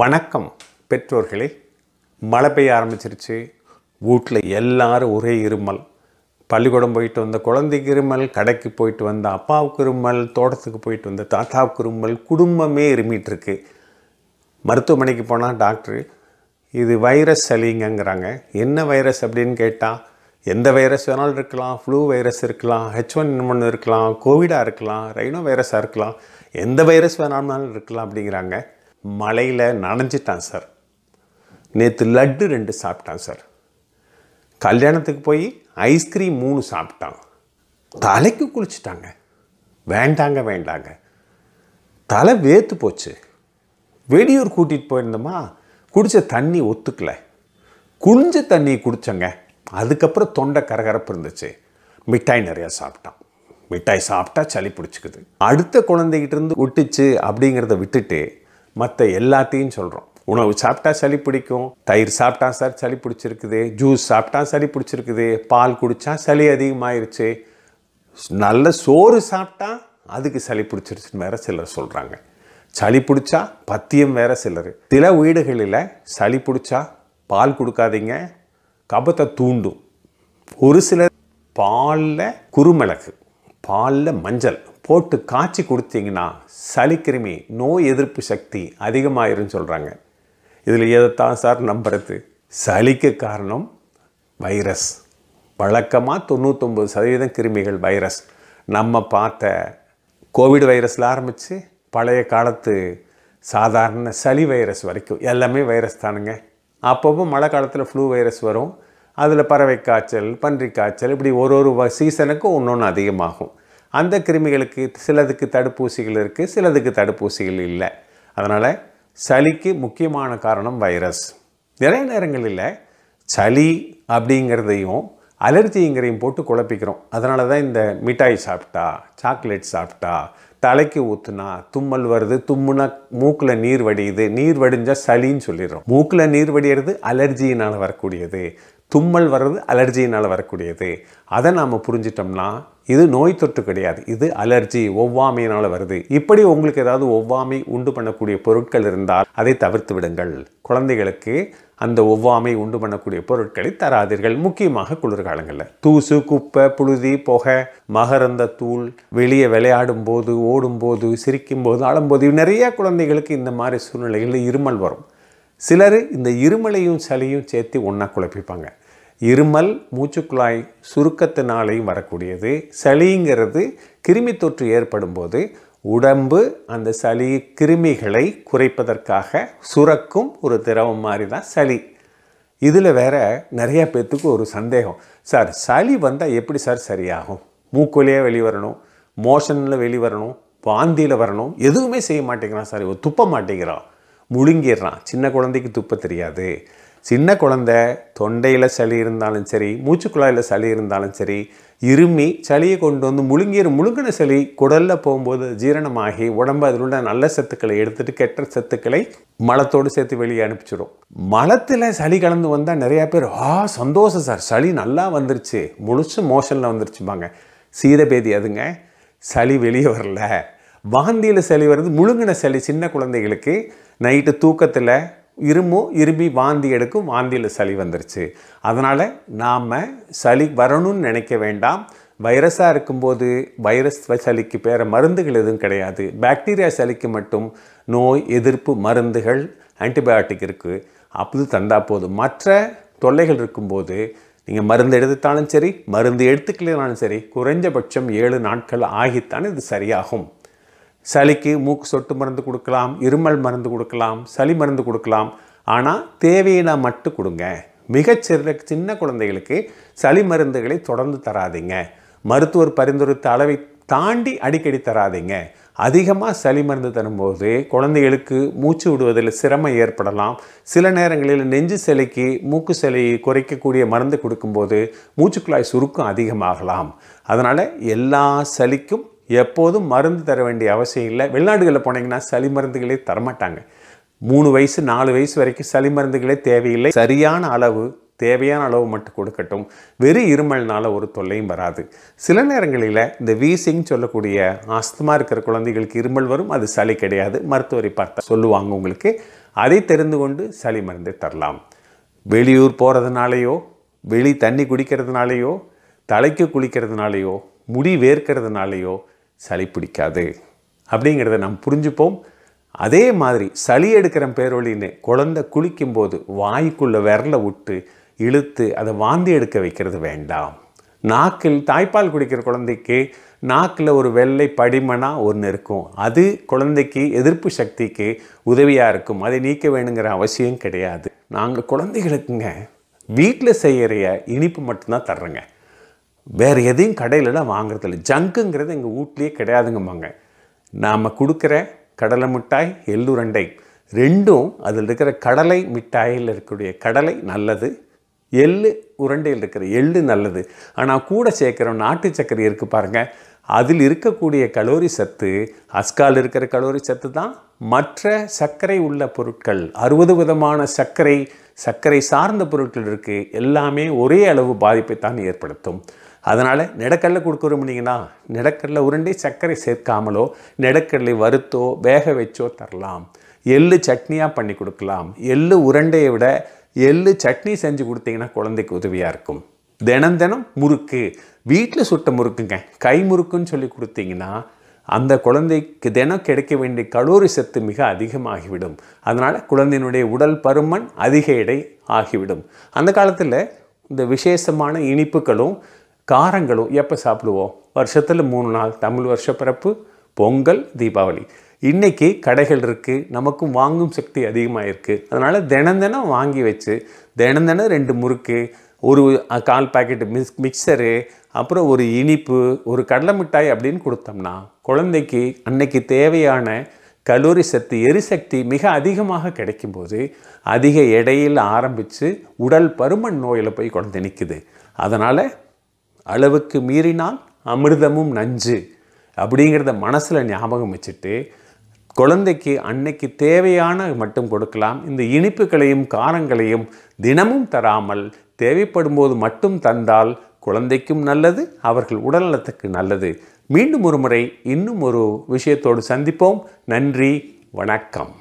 வணக்கம் பெற்றோர்களே மழை பெய்ய ஆரம்பிச்சிருச்சு வீட்டில் எல்லாரும் ஒரே இருமல் பள்ளிக்கூடம் போயிட்டு வந்த குழந்தைக்கு இருமல் கடைக்கு போயிட்டு வந்த அப்பாவுக்கு இருமல் தோட்டத்துக்கு போயிட்டு வந்த தாத்தாவுக்கு இருமல் குடும்பமே இருமிட்டுருக்கு மருத்துவமனைக்கு போனால் டாக்டர் இது வைரஸ் சளிங்கிறாங்க என்ன வைரஸ் அப்படின்னு கேட்டால் எந்த வைரஸ் வேணாலும் இருக்கலாம் ஃப்ளூ வைரஸ் இருக்கலாம் ஹெச் ஒன் ஒன்று இருக்கலாம் கோவிடாக இருக்கலாம் ரைனோ வைரஸாக இருக்கலாம் எந்த வைரஸ் வேணாலும் இருக்கலாம் அப்படிங்கிறாங்க மலையில் நனைஞ்சிட்டான் சார் நேற்று லட்டு ரெண்டு சாப்பிட்டான் சார் கல்யாணத்துக்கு போய் ஐஸ்கிரீம் மூணு சாப்பிட்டான் தலைக்கு குளிச்சிட்டாங்க வேண்டாங்க வேண்டாங்க தலை வேத்து போச்சு வெடியூர் கூட்டிகிட்டு போயிருந்தோமா குடித்த தண்ணி ஒத்துக்கலை குளிஞ்ச தண்ணி குடித்தங்க அதுக்கப்புறம் தொண்டை கரகரப்பு இருந்துச்சு மிட்டாய் நிறையா சாப்பிட்டான் மிட்டாய் சாப்பிட்டா சளி பிடிச்சிக்குது அடுத்த குழந்தைகிட்டேருந்து விட்டுச்சு அப்படிங்கிறத விட்டுட்டு மற்ற எல்லாத்தையும் சொல்கிறோம் உணவு சாப்பிட்டா சளி பிடிக்கும் தயிர் சாப்பிட்டா சார் சளி பிடிச்சிருக்குது ஜூஸ் சாப்பிட்டா சளி பிடிச்சிருக்குது பால் குடித்தா சளி அதிகமாயிருச்சு நல்ல சோறு சாப்பிட்டா அதுக்கு சளி பிடிச்சிருச்சுன்னு வேற சிலர் சொல்கிறாங்க சளி பிடிச்சா பத்தியம் வேற சிலர் சில வீடுகளில் சளி பிடிச்சா பால் கொடுக்காதீங்க கபத்தை தூண்டும் ஒரு சிலர் பாலில் குறுமிளகு பாலில் மஞ்சள் போட்டு காய்ச்சி கொடுத்தீங்கன்னா சளிக்கிருமி நோய் எதிர்ப்பு சக்தி அதிகமாயிருன்னு சொல்கிறாங்க இதில் எதைத்தான் சார் நம்புறது சளிக்கு காரணம் வைரஸ் வழக்கமாக தொண்ணூத்தொம்பது சதவீதம் கிருமிகள் வைரஸ் நம்ம பார்த்த கோவிட் வைரஸில் ஆரம்பித்து பழைய காலத்து சாதாரண சளி வைரஸ் வரைக்கும் எல்லாமே வைரஸ் தானுங்க அப்பப்போ மழை காலத்தில் ஃப்ளூ வைரஸ் வரும் அதில் பறவை காய்ச்சல் பன்றி காய்ச்சல் இப்படி ஒரு ஒரு சீசனுக்கும் ஒன்று ஒன்று அதிகமாகும் அந்த கிருமிகளுக்கு சிலதுக்கு தடுப்பூசிகள் இருக்குது சிலதுக்கு தடுப்பூசிகள் இல்லை அதனால் சளிக்கு முக்கியமான காரணம் வைரஸ் நிறைய நேரங்களில் சளி அப்படிங்கிறதையும் அலர்ஜிங்கிறையும் போட்டு குழப்பிக்கிறோம் அதனால தான் இந்த மிட்டாய் சாப்பிட்டா சாக்லேட் சாப்பிட்டா தலைக்கு ஊற்றுனா தும்மல் வருது தும்முனா மூக்கில் நீர் வடியுது நீர் வடிஞ்சால் சளின்னு சொல்லிடுறோம் மூக்கில் நீர் வடிகிறது அலர்ஜியினால் வரக்கூடியது தும்மல் வர்றது அலர்ஜியினால் வரக்கூடியது அதை நாம் புரிஞ்சிட்டோம்னா இது நோய் தொற்று கிடையாது இது அலர்ஜி ஒவ்வாமையினால் வருது இப்படி உங்களுக்கு ஏதாவது ஒவ்வாமை உண்டு பண்ணக்கூடிய பொருட்கள் இருந்தால் அதை தவிர்த்து விடுங்கள் குழந்தைகளுக்கு அந்த ஒவ்வாமை உண்டு பண்ணக்கூடிய பொருட்களை தராதீர்கள் முக்கியமாக குளிர்காலங்களில் தூசு குப்பை புழுதி புகை மகரந்த தூள் வெளியே விளையாடும் போது ஓடும்போது சிரிக்கும் போது ஆளும்போது நிறைய குழந்தைகளுக்கு இந்த மாதிரி சூழ்நிலைகளில் இருமல் வரும் சிலர் இந்த இருமலையும் சளியும் சேர்த்து ஒன்றா குழப்பிப்பாங்க இருமல் மூச்சுக்குழாய் சுருக்கத்தினாலையும் வரக்கூடியது சளிங்கிறது கிருமி தொற்று ஏற்படும் போது உடம்பு அந்த சளி கிருமிகளை குறைப்பதற்காக சுரக்கும் ஒரு திரவம் மாதிரி தான் சளி இதில் வேற நிறையா பேர்த்துக்கு ஒரு சந்தேகம் சார் சளி வந்தால் எப்படி சார் சரியாகும் மூக்கொலியாக வெளிவரணும் மோஷனில் வெளிவரணும் வாந்தியில் வரணும் எதுவுமே செய்ய மாட்டேங்கிறான் சார் துப்ப மாட்டேங்கிறான் முழுங்கிடுறான் சின்ன குழந்தைக்கு துப்ப தெரியாது சின்ன குழந்த தொண்டையில் சளி இருந்தாலும் சரி மூச்சுக்குழாயில் சளி இருந்தாலும் சரி இருமி சளியை கொண்டு வந்து முழுங்கிற முழுங்கின சளி குடலில் போகும்போது ஜீரணமாகி உடம்பு அதில் உள்ள நல்ல சத்துக்களை எடுத்துகிட்டு கெட்ட சத்துக்களை மலத்தோடு சேர்த்து வெளியே அனுப்பிச்சிடும் மலத்தில் சளி கலந்து வந்தால் நிறையா பேர் ஆ சந்தோஷம் சார் சளி நல்லா வந்துருச்சு முழுச்சு மோஷனில் வந்துருச்சுப்பாங்க சீதபேதி அதுங்க சளி வெளியே வரல வாந்தியில் சளி வருது முழுங்கின சளி சின்ன குழந்தைகளுக்கு நைட்டு தூக்கத்தில் இருமோ இருமி வாந்தி எடுக்கும் வாந்தியில் சளி வந்துருச்சு அதனால் நாம் சளி வரணும்னு நினைக்க வேண்டாம் வைரஸாக இருக்கும்போது வைரஸ் சளிக்கு பேர மருந்துகள் எதுவும் கிடையாது பாக்டீரியா சளிக்கு மட்டும் நோய் எதிர்ப்பு மருந்துகள் ஆன்டிபயோட்டிக் இருக்குது அப்படி தந்தால் போதும் மற்ற தொல்லைகள் இருக்கும்போது நீங்கள் மருந்து எடுத்துட்டாலும் சரி மருந்து எடுத்துக்கலனாலும் சரி குறைஞ்சபட்சம் ஏழு நாட்கள் ஆகித்தான் இது சரியாகும் சளிக்கு மூக்கு சொட்டு மருந்து கொடுக்கலாம் இருமல் மருந்து கொடுக்கலாம் சளி மருந்து கொடுக்கலாம் ஆனால் தேவையினா மட்டும் கொடுங்க மிகச்சிறு சின்ன குழந்தைகளுக்கு சளி மருந்துகளை தொடர்ந்து தராதிங்க மருத்துவர் பரிந்துரைத்த அளவை தாண்டி அடிக்கடி தராதிங்க அதிகமாக சளி மருந்து தரும்போது குழந்தைகளுக்கு மூச்சு விடுவதில் சிரமம் ஏற்படலாம் சில நேரங்களில் நெஞ்சு சிலைக்கு மூக்கு சிலையை குறைக்கக்கூடிய மருந்து கொடுக்கும்போது மூச்சுக்குழாய் சுருக்கம் அதிகமாகலாம் அதனால் எல்லா சளிக்கும் எப்போதும் மருந்து தர வேண்டிய அவசியம் இல்லை வெளிநாடுகளில் போனீங்கன்னா சளி மருந்துகளே தரமாட்டாங்க மூணு வயசு நாலு வயசு வரைக்கும் சளி மருந்துகளே தேவையில்லை சரியான அளவு தேவையான அளவு மட்டும் கொடுக்கட்டும் வெறும் இருமல்னால ஒரு தொல்லையும் வராது சில நேரங்களில் இந்த வீசிங் சொல்லக்கூடிய ஆஸ்துமா இருக்கிற குழந்தைகளுக்கு இருமல் வரும் அது சளி கிடையாது மருத்துவரை பார்த்தா சொல்லுவாங்க உங்களுக்கு அதை தெரிந்து கொண்டு சளி மருந்தை தரலாம் வெளியூர் போகிறதுனாலையோ வெளி தண்ணி குடிக்கிறதுனாலையோ தலைக்கு குளிக்கிறதுனாலையோ முடி வேர்க்கிறதுனாலையோ சளி பிடிக்காது அப்படிங்கிறத நாம் புரிஞ்சுப்போம் அதே மாதிரி சளி எடுக்கிற பேரொழின்னு குழந்தை குளிக்கும்போது வாய்க்குள்ளே விரல விட்டு இழுத்து அதை வாந்தி எடுக்க வைக்கிறது வேண்டாம் நாக்கில் தாய்ப்பால் குடிக்கிற குழந்தைக்கு நாக்கில் ஒரு வெள்ளை படிமனாக ஒன்று இருக்கும் அது குழந்தைக்கு எதிர்ப்பு சக்திக்கு உதவியாக இருக்கும் அதை நீக்க வேணுங்கிற அவசியம் கிடையாது நாங்கள் குழந்தைகளுக்குங்க வீட்டில் செய்கிற இனிப்பு மட்டும்தான் தர்றேங்க வேறு எதையும் கடையிலலாம் வாங்குறதில்ல ஜங்குங்கிறது எங்கள் வீட்லேயே கிடையாதுங்கம்பாங்க நாம் கொடுக்குற கடலை மிட்டாய் எள்ளுரண்டை ரெண்டும் அதில் இருக்கிற கடலை மிட்டாயில் இருக்கக்கூடிய கடலை நல்லது எள்ளு உருண்டையில் இருக்கிற எள்ளு நல்லது ஆனால் கூட சேர்க்குற நாட்டு சர்க்கரை இருக்குது பாருங்கள் அதில் இருக்கக்கூடிய கலோரி சத்து அஸ்கால் இருக்கிற கலோரி சத்து தான் மற்ற சர்க்கரை உள்ள பொருட்கள் அறுபது விதமான சர்க்கரை சர்க்கரை சார்ந்த பொருட்கள் இருக்குது எல்லாமே ஒரே அளவு பாதிப்பை தான் ஏற்படுத்தும் அதனால் நிலக்கடலை கொடுக்குறோம்னீங்கன்னா நிலக்கடலை உருண்டை சர்க்கரை சேர்க்காமலோ நிலக்கடலை வறுத்தோ வேக வச்சோ தரலாம் எள்ளு சட்னியாக பண்ணி கொடுக்கலாம் எள்ளு உருண்டையை விட எள்ளு சட்னி செஞ்சு கொடுத்தீங்கன்னா குழந்தைக்கு உதவியாக இருக்கும் தினம் தினம் முறுக்கு வீட்டில் சுட்ட முறுக்குங்க கை முறுக்குன்னு சொல்லி கொடுத்தீங்கன்னா அந்த குழந்தைக்கு தினம் கிடைக்க வேண்டிய கலோரி சத்து மிக அதிகமாகிவிடும் அதனால் குழந்தையினுடைய உடல் பருமன் அதிக எடை ஆகிவிடும் அந்த காலத்தில் இந்த விசேஷமான இனிப்புகளும் காரங்களும் எப்போ சாப்பிடுவோம் வருஷத்தில் மூணு நாள் தமிழ் வருஷப்பிறப்பு பொங்கல் தீபாவளி இன்றைக்கி கடைகள் இருக்குது நமக்கும் வாங்கும் சக்தி அதிகமாக இருக்குது அதனால் தினந்தினம் வாங்கி வச்சு தினந்தினம் ரெண்டு முறுக்கு ஒரு கால் பாக்கெட்டு மிக்ஸ் மிக்சரு அப்புறம் ஒரு இனிப்பு ஒரு கடலை மிட்டாய் அப்படின்னு கொடுத்தோம்னா குழந்தைக்கு அன்னைக்கு தேவையான கலோரி சக்தி எரிசக்தி மிக அதிகமாக கிடைக்கும்போது அதிக எடையில் ஆரம்பித்து உடல் பருமன் நோயில் போய் குழந்தை நிற்குது அதனால் அளவுக்கு மீறினால் அமிர்தமும் நஞ்சு அப்படிங்கிறத மனசில் ஞாபகம் வச்சுட்டு குழந்தைக்கு அன்னைக்கு தேவையான மட்டும் கொடுக்கலாம் இந்த இனிப்புகளையும் காரங்களையும் தினமும் தராமல் தேவைப்படும் போது மட்டும் தந்தால் குழந்தைக்கும் நல்லது அவர்கள் உடல்நலத்துக்கு நல்லது மீண்டும் ஒரு முறை இன்னும் ஒரு விஷயத்தோடு சந்திப்போம் நன்றி வணக்கம்